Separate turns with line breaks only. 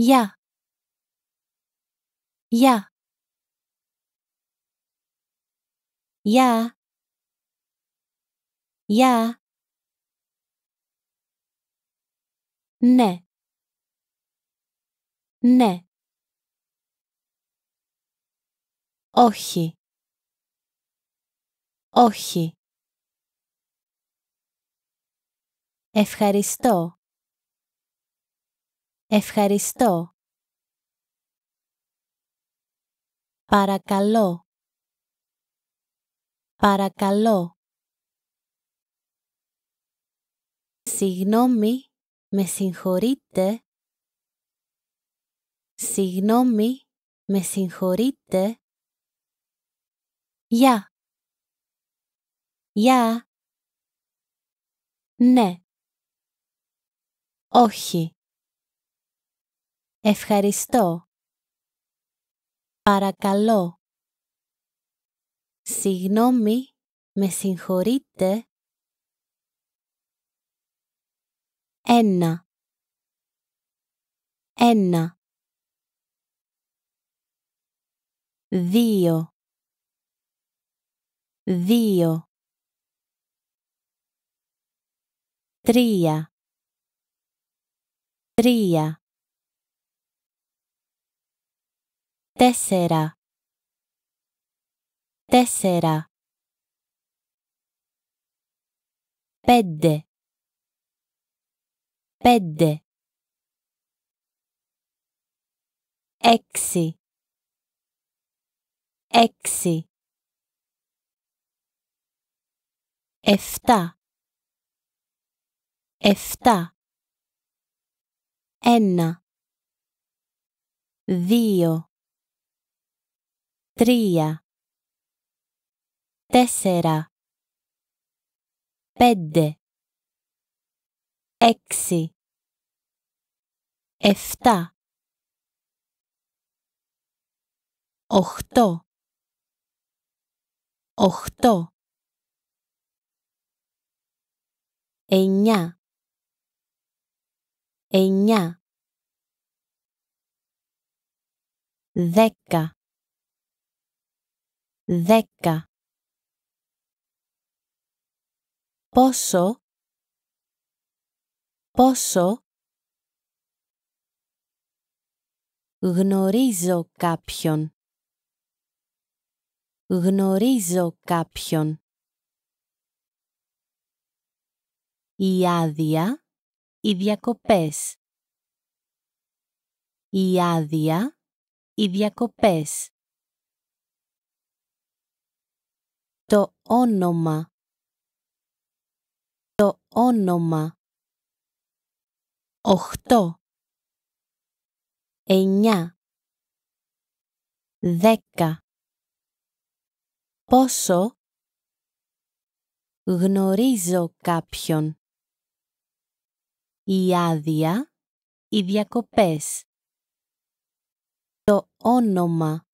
Γεια. Γεια. Γεια. Γεια. Ναι. Ναι. Όχι. Όχι. Ευχαριστώ. Ευχαριστώ. Παρακαλώ. Παρακαλώ. Συγγνώμη, με συγχωρείτε. Συγγνώμη, με συγχωρείτε. Γεια. Γεια. Ναι. Όχι. Ευχαριστώ. Παρακαλώ. Συγγνώμη, με συγχωρείτε. Ένα. Ένα. Δύο. Δύο. Τρία. Τρία. τέσσερα τέσσερα πέντε πέντε έξι έξι εφτά εφτά ένα δύο τρία, τέσσερα, πέντε, έξι, εφτά, οχτώ, οχτώ, εννιά, εννιά, δέκα, δέκα. Πόσο, πόσο γνωρίζω κάποιον. Γνωρίζω κάποιον. Η άδεια, οι διακοπές. Η άδεια, οι διακοπές. το όνομα το όνομα οχτώ εννιά δέκα πόσο γνωρίζω κάποιον η άδεια οι διακοπές το όνομα